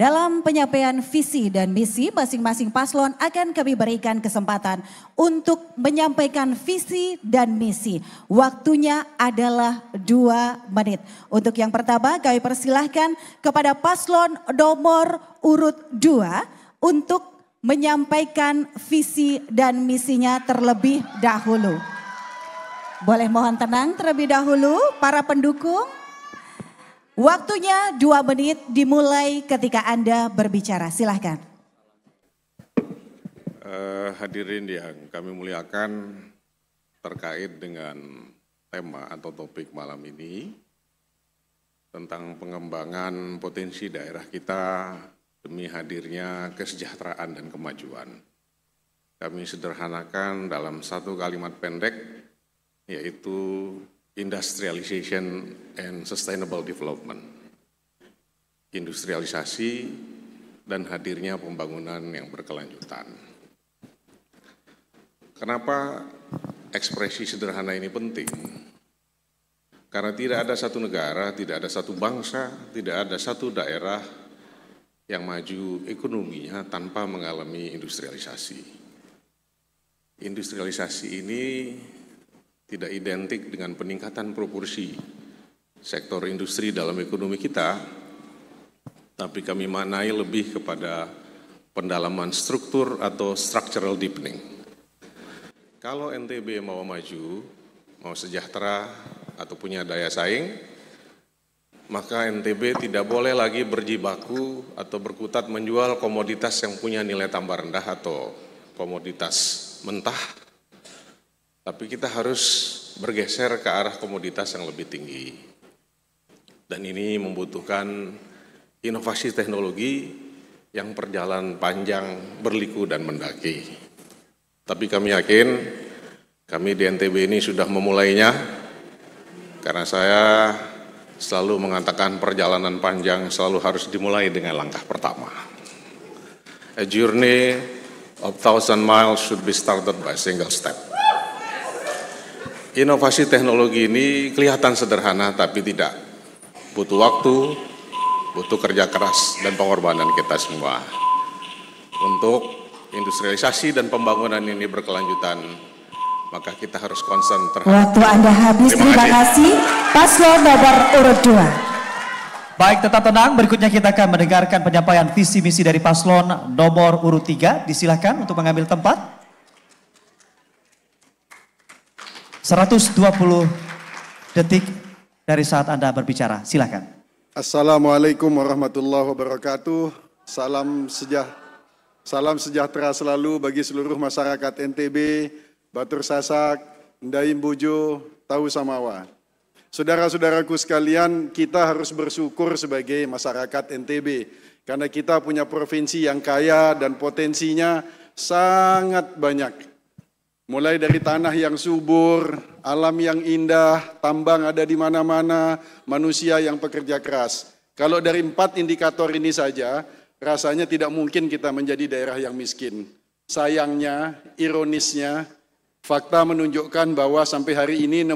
Dalam penyampaian visi dan misi, masing-masing paslon akan kami berikan kesempatan untuk menyampaikan visi dan misi. Waktunya adalah dua menit. Untuk yang pertama kami persilahkan kepada paslon nomor urut dua untuk menyampaikan visi dan misinya terlebih dahulu. Boleh mohon tenang terlebih dahulu para pendukung. Waktunya dua menit dimulai ketika Anda berbicara. Silahkan. Uh, hadirin yang kami muliakan terkait dengan tema atau topik malam ini tentang pengembangan potensi daerah kita demi hadirnya kesejahteraan dan kemajuan. Kami sederhanakan dalam satu kalimat pendek, yaitu Industrialization and Sustainable Development. Industrialisasi dan hadirnya pembangunan yang berkelanjutan. Kenapa ekspresi sederhana ini penting? Karena tidak ada satu negara, tidak ada satu bangsa, tidak ada satu daerah yang maju ekonominya tanpa mengalami industrialisasi. Industrialisasi ini tidak identik dengan peningkatan proporsi sektor industri dalam ekonomi kita, tapi kami maknai lebih kepada pendalaman struktur atau structural deepening. Kalau NTB mau maju, mau sejahtera, atau punya daya saing, maka NTB tidak boleh lagi berjibaku atau berkutat menjual komoditas yang punya nilai tambah rendah atau komoditas mentah tapi kita harus bergeser ke arah komoditas yang lebih tinggi. Dan ini membutuhkan inovasi teknologi yang perjalanan panjang, berliku, dan mendaki. Tapi kami yakin, kami di NTB ini sudah memulainya, karena saya selalu mengatakan perjalanan panjang selalu harus dimulai dengan langkah pertama. A journey of thousand miles should be started by single step inovasi teknologi ini kelihatan sederhana tapi tidak butuh waktu, butuh kerja keras dan pengorbanan kita semua. Untuk industrialisasi dan pembangunan ini berkelanjutan, maka kita harus konsen terhadap. Waktu Anda habis, terima, terima kasih. Paslon nomor urut 2. Baik, tetap tenang. Berikutnya kita akan mendengarkan penyampaian visi misi dari paslon nomor urut 3. Disilahkan untuk mengambil tempat. 120 detik dari saat Anda berbicara. silakan. Assalamualaikum warahmatullahi wabarakatuh. Salam sejahtera. Salam sejahtera selalu bagi seluruh masyarakat NTB, Batur Sasak, Ndaim Bujo, Tahu Samawa. Saudara-saudaraku sekalian, kita harus bersyukur sebagai masyarakat NTB karena kita punya provinsi yang kaya dan potensinya sangat banyak. Mulai dari tanah yang subur, alam yang indah, tambang ada di mana-mana, manusia yang pekerja keras. Kalau dari empat indikator ini saja, rasanya tidak mungkin kita menjadi daerah yang miskin. Sayangnya, ironisnya, fakta menunjukkan bahwa sampai hari ini 65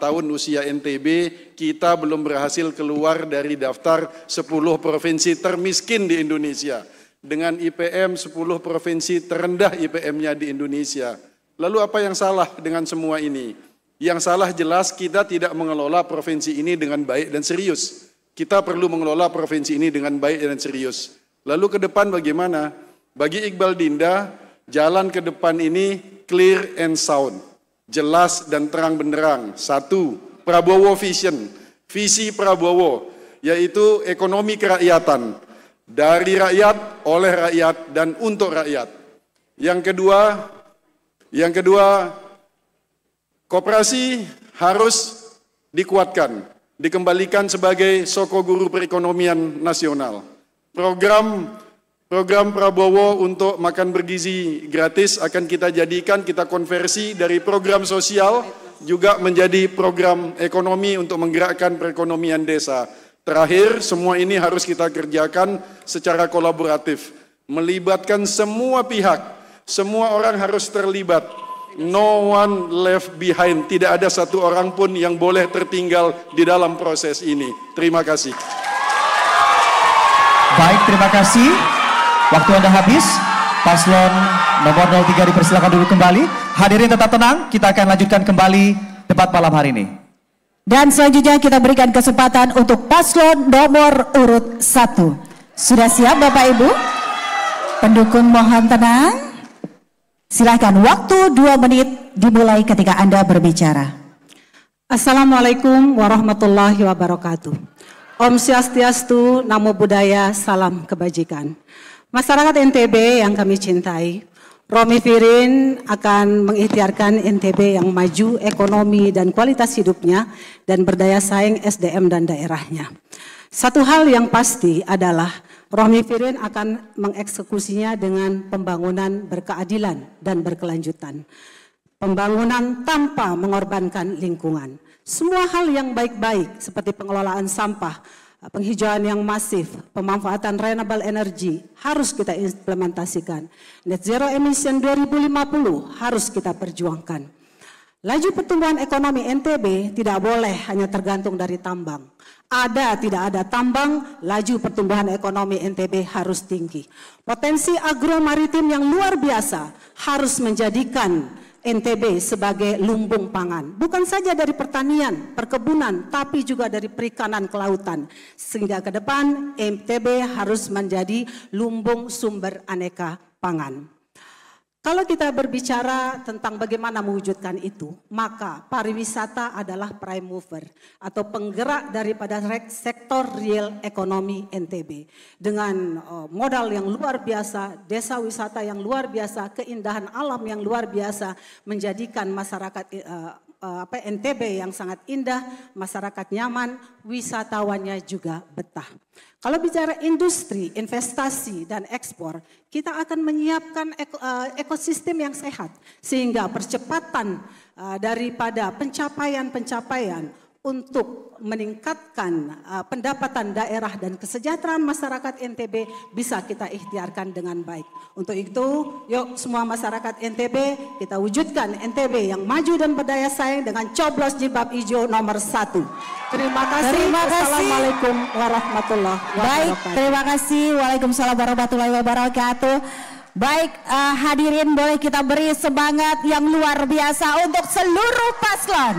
tahun usia NTB, kita belum berhasil keluar dari daftar 10 provinsi termiskin di Indonesia. Dengan IPM 10 provinsi terendah IPM-nya di Indonesia. Lalu apa yang salah dengan semua ini? Yang salah jelas kita tidak mengelola provinsi ini dengan baik dan serius. Kita perlu mengelola provinsi ini dengan baik dan serius. Lalu ke depan bagaimana? Bagi Iqbal Dinda, jalan ke depan ini clear and sound. Jelas dan terang benderang. Satu, Prabowo Vision. Visi Prabowo, yaitu ekonomi kerakyatan. Dari rakyat, oleh rakyat, dan untuk rakyat. Yang kedua, yang kedua, koperasi harus dikuatkan, dikembalikan sebagai soko guru perekonomian nasional. Program program Prabowo untuk makan bergizi gratis akan kita jadikan, kita konversi dari program sosial juga menjadi program ekonomi untuk menggerakkan perekonomian desa. Terakhir, semua ini harus kita kerjakan secara kolaboratif, melibatkan semua pihak semua orang harus terlibat. No one left behind. Tidak ada satu orang pun yang boleh tertinggal di dalam proses ini. Terima kasih. Baik, terima kasih. Waktu Anda habis. Paslon nomor 03 dipersilakan dulu kembali. Hadirin tetap tenang, kita akan lanjutkan kembali debat malam hari ini. Dan selanjutnya kita berikan kesempatan untuk paslon nomor urut 1. Sudah siap Bapak Ibu? Pendukung mohon tenang. Silahkan waktu dua menit dimulai ketika Anda berbicara. Assalamualaikum warahmatullahi wabarakatuh. Om Swastiastu, Namo Buddhaya, Salam Kebajikan. Masyarakat NTB yang kami cintai, Romi Firin akan mengikhtiarkan NTB yang maju ekonomi dan kualitas hidupnya dan berdaya saing SDM dan daerahnya. Satu hal yang pasti adalah Rohmi Firin akan mengeksekusinya dengan pembangunan berkeadilan dan berkelanjutan. Pembangunan tanpa mengorbankan lingkungan. Semua hal yang baik-baik seperti pengelolaan sampah, penghijauan yang masif, pemanfaatan renewable energy harus kita implementasikan. Net zero emission 2050 harus kita perjuangkan. Laju pertumbuhan ekonomi NTB tidak boleh hanya tergantung dari tambang. Ada tidak ada tambang, laju pertumbuhan ekonomi NTB harus tinggi. Potensi agro maritim yang luar biasa harus menjadikan NTB sebagai lumbung pangan. Bukan saja dari pertanian, perkebunan, tapi juga dari perikanan kelautan. Sehingga ke depan NTB harus menjadi lumbung sumber aneka pangan. Kalau kita berbicara tentang bagaimana mewujudkan itu, maka pariwisata adalah prime mover atau penggerak daripada sektor real ekonomi NTB. Dengan eh, modal yang luar biasa, desa wisata yang luar biasa, keindahan alam yang luar biasa menjadikan masyarakat eh, eh, apa NTB yang sangat indah, masyarakat nyaman, wisatawannya juga betah. Kalau bicara industri, investasi, dan ekspor, kita akan menyiapkan eh, ekosistem yang sehat sehingga percepatan eh, daripada pencapaian-pencapaian untuk meningkatkan uh, pendapatan daerah dan kesejahteraan masyarakat NTB bisa kita ikhtiarkan dengan baik. Untuk itu, yuk semua masyarakat NTB kita wujudkan NTB yang maju dan berdaya saing dengan coblos jilbab hijau nomor satu. Terima kasih. Terima kasih. Assalamualaikum warahmatullahi wabarakatuh. Baik, terima kasih. Waalaikumsalam warahmatullahi wabarakatuh. Baik, uh, hadirin boleh kita beri semangat yang luar biasa untuk seluruh paslon.